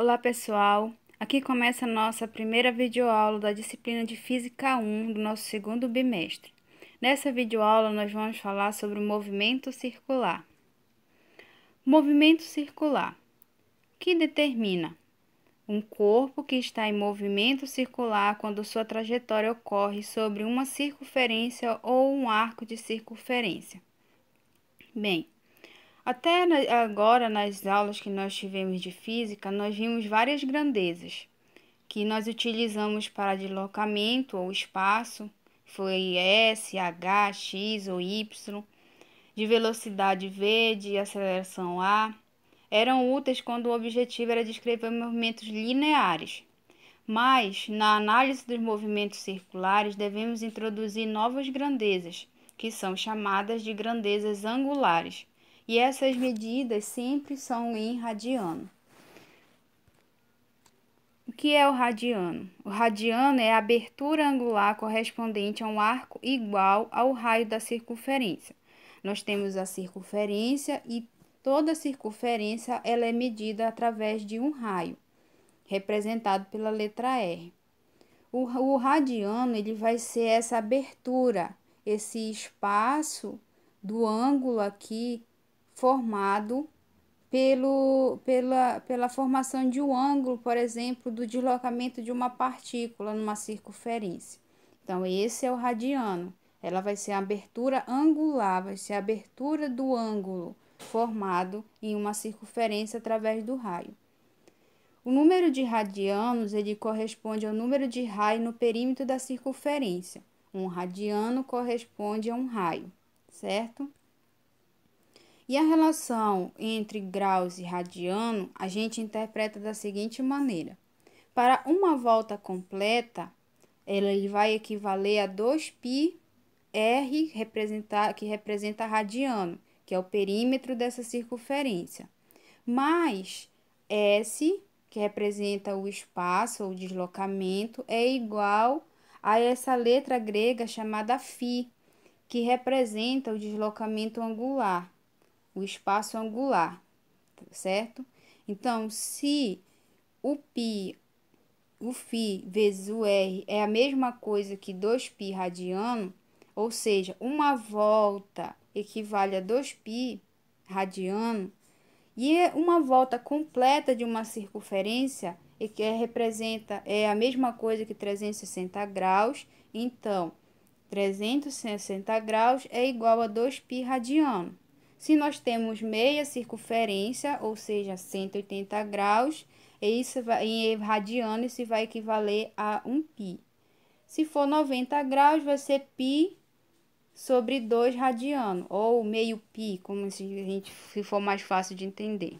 Olá pessoal, aqui começa a nossa primeira videoaula da disciplina de Física 1 do nosso segundo bimestre. Nessa videoaula nós vamos falar sobre o movimento circular. Movimento circular, que determina um corpo que está em movimento circular quando sua trajetória ocorre sobre uma circunferência ou um arco de circunferência. Bem, até agora, nas aulas que nós tivemos de física, nós vimos várias grandezas que nós utilizamos para deslocamento ou espaço, foi S, H, X ou Y, de velocidade V, de aceleração A, eram úteis quando o objetivo era descrever movimentos lineares. Mas, na análise dos movimentos circulares, devemos introduzir novas grandezas, que são chamadas de grandezas angulares e essas medidas sempre são em radiano. O que é o radiano? O radiano é a abertura angular correspondente a um arco igual ao raio da circunferência. Nós temos a circunferência e toda circunferência ela é medida através de um raio, representado pela letra R. O, o radiano ele vai ser essa abertura, esse espaço do ângulo aqui formado pelo, pela, pela formação de um ângulo, por exemplo, do deslocamento de uma partícula numa circunferência. Então, esse é o radiano. Ela vai ser a abertura angular, vai ser a abertura do ângulo formado em uma circunferência através do raio. O número de radianos ele corresponde ao número de raio no perímetro da circunferência. Um radiano corresponde a um raio, certo? E a relação entre graus e radiano a gente interpreta da seguinte maneira: para uma volta completa, ela vai equivaler a 2π r representar, que representa radiano, que é o perímetro dessa circunferência, mais s, que representa o espaço ou deslocamento, é igual a essa letra grega chamada φ, que representa o deslocamento angular o espaço angular, tá certo? Então, se o π, o φ vezes o r é a mesma coisa que 2π radiano, ou seja, uma volta equivale a 2π radiano, e é uma volta completa de uma circunferência e que é, representa é a mesma coisa que 360 graus, então 360 graus é igual a 2π radiano. Se nós temos meia circunferência, ou seja, 180 graus, isso vai, em radiano isso vai equivaler a 1 π. Se for 90 graus, vai ser π sobre 2 radiano, ou meio π, como se, a gente, se for mais fácil de entender.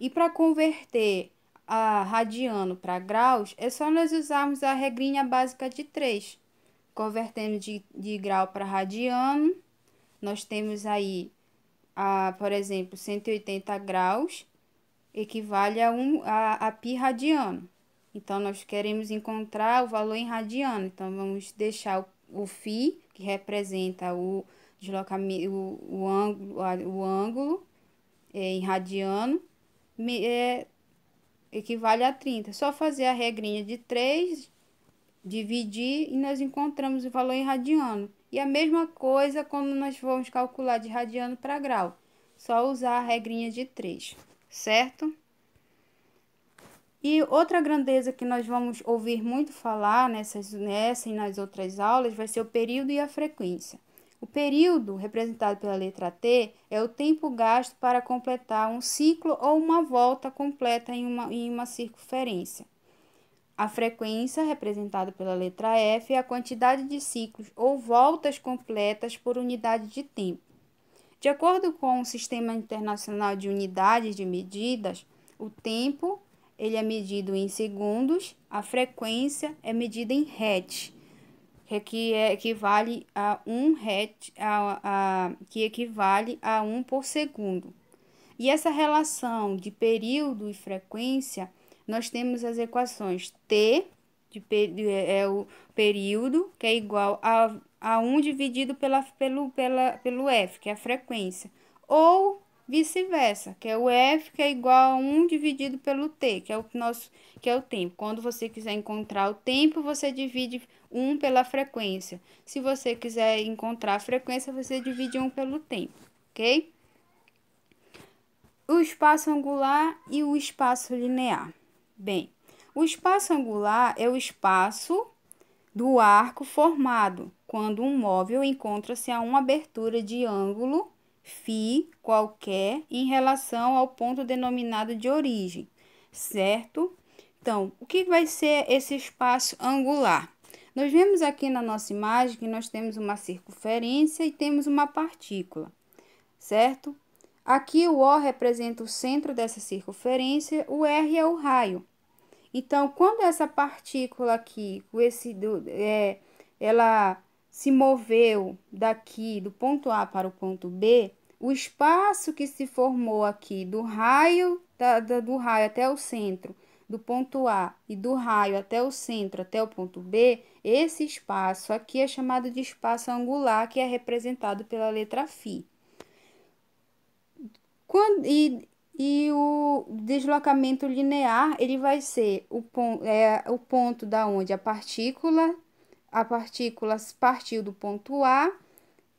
E para converter a radiano para graus, é só nós usarmos a regrinha básica de 3. Convertendo de, de grau para radiano, nós temos aí, a, por exemplo, 180 graus equivale a, um, a, a pi radiano. Então, nós queremos encontrar o valor em radiano. Então, vamos deixar o, o φ, que representa o deslocamento, o, o ângulo, o ângulo é, em radiano, é, equivale a 30. Só fazer a regrinha de 3, dividir e nós encontramos o valor em radiano. E a mesma coisa quando nós vamos calcular de radiano para grau. Só usar a regrinha de 3, certo? E outra grandeza que nós vamos ouvir muito falar nessas, nessa e nas outras aulas vai ser o período e a frequência. O período, representado pela letra T, é o tempo gasto para completar um ciclo ou uma volta completa em uma, em uma circunferência a frequência, representada pela letra F, é a quantidade de ciclos ou voltas completas por unidade de tempo. De acordo com o Sistema Internacional de Unidades de Medidas, o tempo ele é medido em segundos, a frequência é medida em hertz, que é, equivale a 1 hertz, a, a, que equivale a 1 por segundo. E essa relação de período e frequência nós temos as equações T, de, é, é o período, que é igual a, a 1 dividido pela, pelo, pela, pelo F, que é a frequência, ou vice-versa, que é o F que é igual a 1 dividido pelo T, que é o nosso, que é o tempo. Quando você quiser encontrar o tempo, você divide 1 pela frequência. Se você quiser encontrar a frequência, você divide 1 pelo tempo, OK? O espaço angular e o espaço linear. Bem, o espaço angular é o espaço do arco formado quando um móvel encontra-se a uma abertura de ângulo φ qualquer em relação ao ponto denominado de origem, certo? Então, o que vai ser esse espaço angular? Nós vemos aqui na nossa imagem que nós temos uma circunferência e temos uma partícula, certo? Aqui o O representa o centro dessa circunferência, o R é o raio. Então, quando essa partícula aqui, esse, é, ela se moveu daqui do ponto A para o ponto B, o espaço que se formou aqui do raio, da, da, do raio até o centro, do ponto A e do raio até o centro, até o ponto B, esse espaço aqui é chamado de espaço angular, que é representado pela letra φ. Quando, e, e o deslocamento linear, ele vai ser o, ponto é, o ponto da onde a partícula, a partícula partiu do ponto A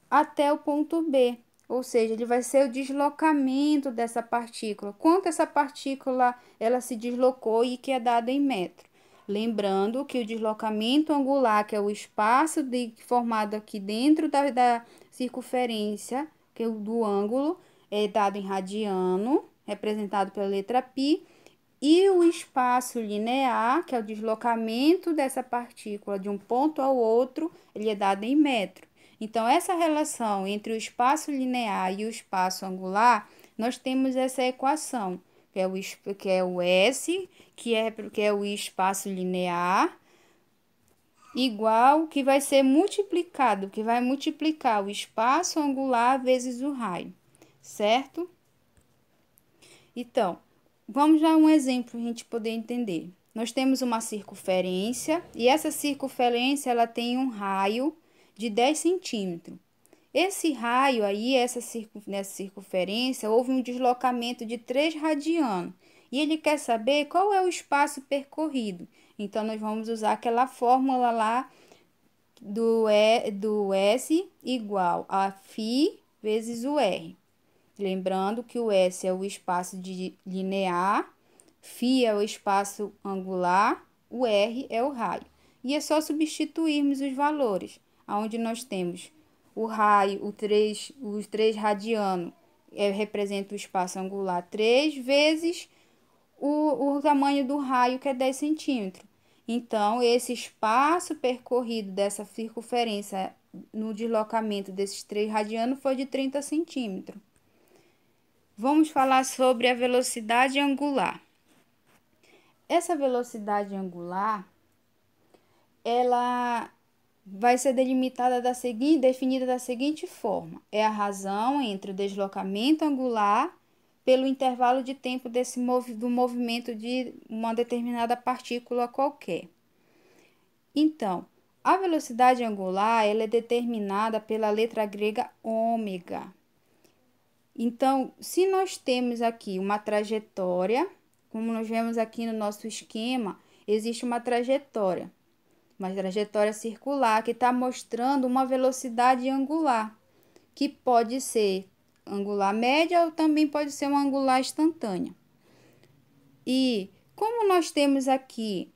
até o ponto B. Ou seja, ele vai ser o deslocamento dessa partícula. Quanto essa partícula ela se deslocou e que é dado em metro. Lembrando que o deslocamento angular, que é o espaço de, formado aqui dentro da, da circunferência, que é o do ângulo, é dado em radiano, representado pela letra π, e o espaço linear, que é o deslocamento dessa partícula de um ponto ao outro, ele é dado em metro. Então, essa relação entre o espaço linear e o espaço angular, nós temos essa equação, que é o, que é o S, que é, que é o espaço linear, igual que vai ser multiplicado, que vai multiplicar o espaço angular vezes o raio certo? Então, vamos dar um exemplo para a gente poder entender. Nós temos uma circunferência e essa circunferência ela tem um raio de 10 centímetros. Esse raio aí, essa circun... nessa circunferência, houve um deslocamento de 3 radianos e ele quer saber qual é o espaço percorrido. Então, nós vamos usar aquela fórmula lá do, e, do S igual a φ vezes o R. Lembrando que o S é o espaço de linear, φ é o espaço angular, o R é o raio. E é só substituirmos os valores, onde nós temos o raio, o 3, os 3 radiano é, representa o espaço angular 3 vezes o, o tamanho do raio, que é 10 centímetros. Então, esse espaço percorrido dessa circunferência no deslocamento desses três radianos foi de 30 centímetros vamos falar sobre a velocidade angular. Essa velocidade angular, ela vai ser delimitada da seguinte, definida da seguinte forma: é a razão entre o deslocamento angular pelo intervalo de tempo desse do movimento de uma determinada partícula qualquer. Então, a velocidade angular ela é determinada pela letra grega ômega então, se nós temos aqui uma trajetória, como nós vemos aqui no nosso esquema, existe uma trajetória, uma trajetória circular que está mostrando uma velocidade angular, que pode ser angular média ou também pode ser uma angular instantânea. E como nós temos aqui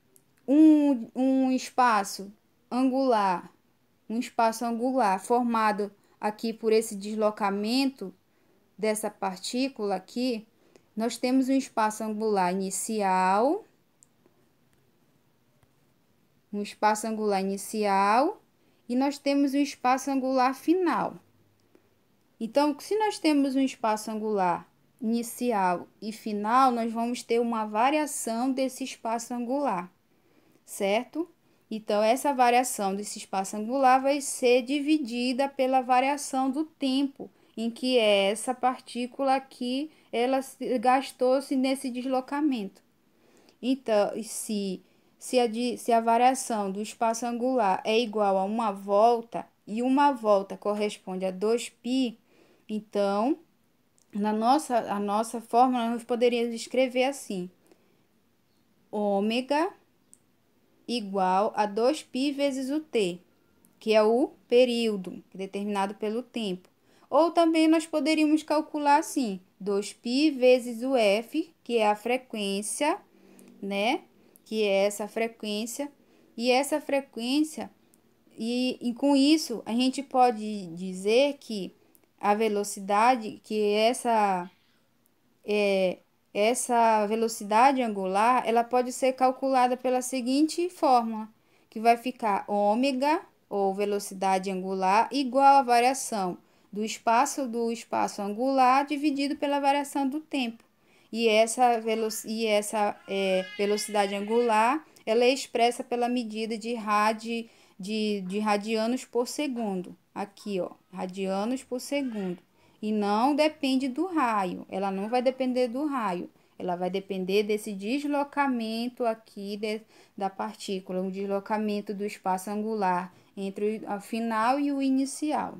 um, um espaço angular, um espaço angular formado aqui por esse deslocamento dessa partícula aqui, nós temos um espaço angular inicial, um espaço angular inicial e nós temos um espaço angular final. Então, se nós temos um espaço angular inicial e final, nós vamos ter uma variação desse espaço angular, certo? Então, essa variação desse espaço angular vai ser dividida pela variação do tempo em que é essa partícula aqui, ela gastou-se nesse deslocamento. Então, se, se, a, se a variação do espaço angular é igual a uma volta, e uma volta corresponde a 2π, então, na nossa, a nossa fórmula, nós poderíamos escrever assim, ômega igual a 2π vezes o t, que é o período determinado pelo tempo. Ou também nós poderíamos calcular assim, 2π vezes o f, que é a frequência, né? Que é essa frequência. E essa frequência, e, e com isso, a gente pode dizer que a velocidade, que essa, é, essa velocidade angular, ela pode ser calculada pela seguinte fórmula, que vai ficar ômega, ou velocidade angular, igual à variação do espaço do espaço angular dividido pela variação do tempo. E essa, velo e essa é, velocidade angular ela é expressa pela medida de, radi de, de radianos por segundo. Aqui, ó, radianos por segundo. E não depende do raio, ela não vai depender do raio. Ela vai depender desse deslocamento aqui de, da partícula, um deslocamento do espaço angular entre o final e o inicial.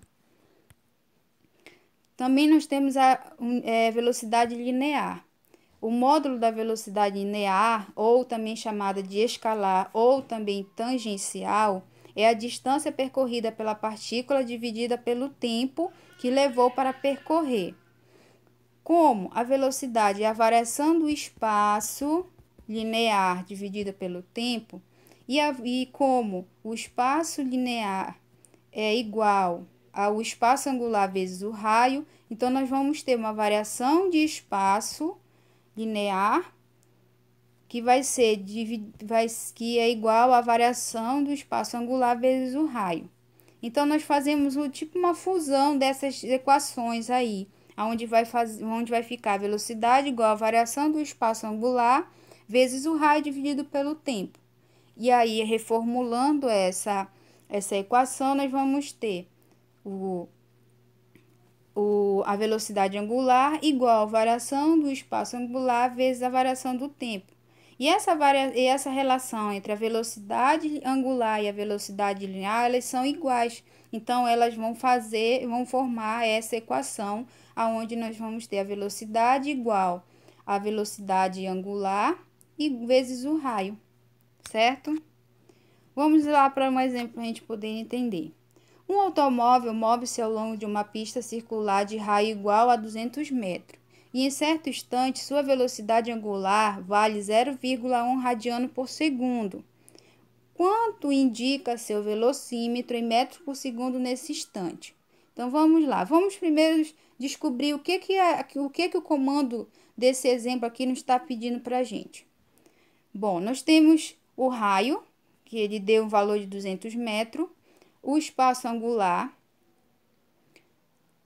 Também nós temos a é, velocidade linear. O módulo da velocidade linear, ou também chamada de escalar, ou também tangencial, é a distância percorrida pela partícula dividida pelo tempo que levou para percorrer. Como a velocidade é a variação do espaço linear dividida pelo tempo, e, a, e como o espaço linear é igual o espaço angular vezes o raio. Então, nós vamos ter uma variação de espaço linear que vai ser vai, que é igual à variação do espaço angular vezes o raio. Então, nós fazemos o, tipo uma fusão dessas equações aí, onde vai, faz, onde vai ficar a velocidade igual à variação do espaço angular vezes o raio dividido pelo tempo. E aí, reformulando essa, essa equação, nós vamos ter o, o, a velocidade angular igual à variação do espaço angular vezes a variação do tempo. E essa, varia, e essa relação entre a velocidade angular e a velocidade linear, elas são iguais. Então, elas vão fazer, vão formar essa equação, aonde nós vamos ter a velocidade igual à velocidade angular e vezes o raio, certo? Vamos lá para um exemplo para a gente poder entender. Um automóvel move-se ao longo de uma pista circular de raio igual a 200 metros, e em certo instante sua velocidade angular vale 0,1 radiano por segundo, quanto indica seu velocímetro em metros por segundo nesse instante. Então vamos lá, vamos primeiro descobrir o que, que, é, o, que, que o comando desse exemplo aqui nos está pedindo para a gente. Bom, nós temos o raio, que ele deu um valor de 200 metros, o espaço angular,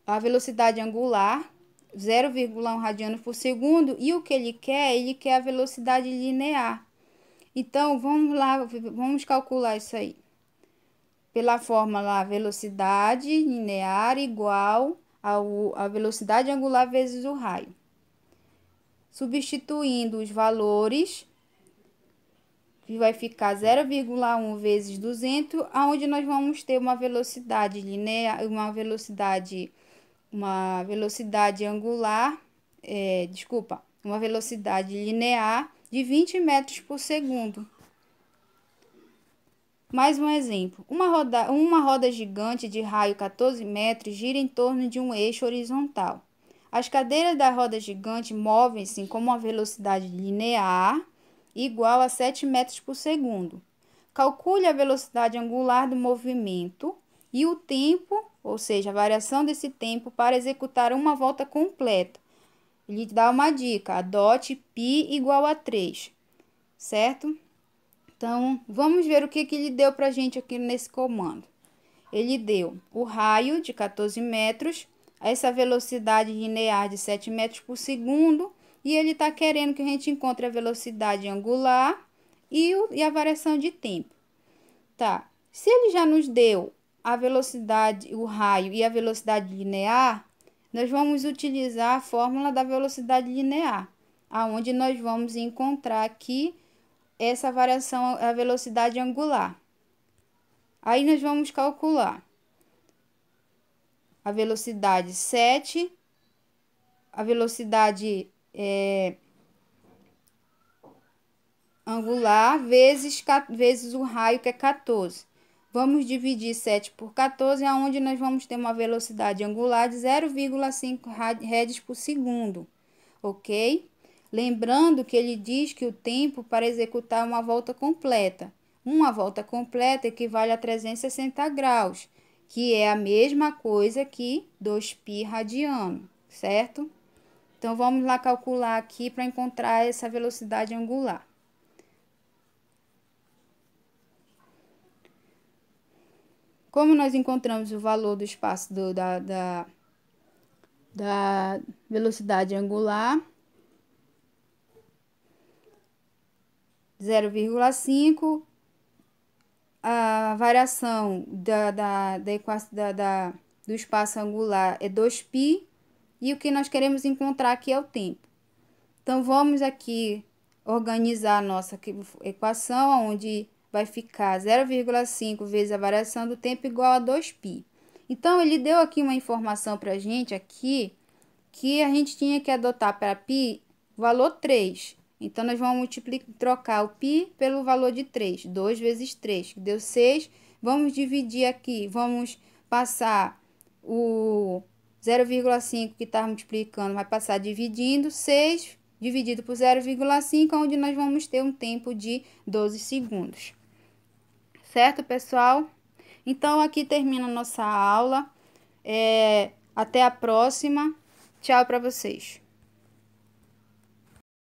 a velocidade angular, 0,1 radianos por segundo, e o que ele quer? Ele quer a velocidade linear. Então, vamos lá, vamos calcular isso aí. Pela fórmula velocidade linear igual ao, a velocidade angular vezes o raio. Substituindo os valores que vai ficar 0,1 vezes 200, aonde nós vamos ter uma velocidade linear, uma velocidade uma velocidade angular, é, desculpa, uma velocidade linear de 20 metros por segundo. Mais um exemplo. Uma roda, uma roda gigante de raio 14 metros gira em torno de um eixo horizontal. As cadeiras da roda gigante movem-se com uma velocidade linear igual a 7 metros por segundo. Calcule a velocidade angular do movimento e o tempo, ou seja, a variação desse tempo para executar uma volta completa. Ele dá uma dica, adote pi igual a 3, certo? Então, vamos ver o que, que ele deu para a gente aqui nesse comando. Ele deu o raio de 14 metros, essa velocidade linear de 7 metros por segundo, e ele está querendo que a gente encontre a velocidade angular e, o, e a variação de tempo. Tá. Se ele já nos deu a velocidade, o raio e a velocidade linear, nós vamos utilizar a fórmula da velocidade linear, aonde nós vamos encontrar aqui essa variação, a velocidade angular. Aí nós vamos calcular a velocidade 7, a velocidade é, angular vezes, vezes o raio, que é 14. Vamos dividir 7 por 14, aonde nós vamos ter uma velocidade angular de 0,5 redes por segundo, ok? Lembrando que ele diz que o tempo para executar é uma volta completa. Uma volta completa equivale a 360 graus, que é a mesma coisa que 2π radiano, certo? Então, vamos lá calcular aqui para encontrar essa velocidade angular. Como nós encontramos o valor do espaço do, da, da, da velocidade angular, 0,5, a variação da, da, da, da, da, do espaço angular é 2π, e o que nós queremos encontrar aqui é o tempo. Então, vamos aqui organizar a nossa equação, onde vai ficar 0,5 vezes a variação do tempo igual a 2π. Então, ele deu aqui uma informação para a gente aqui, que a gente tinha que adotar para π o valor 3. Então, nós vamos multiplicar, trocar o π pelo valor de 3, 2 vezes 3, que deu 6. Vamos dividir aqui, vamos passar o 0,5 que está multiplicando vai passar dividindo, 6 dividido por 0,5, onde nós vamos ter um tempo de 12 segundos. Certo, pessoal? Então, aqui termina a nossa aula. É, até a próxima. Tchau para vocês.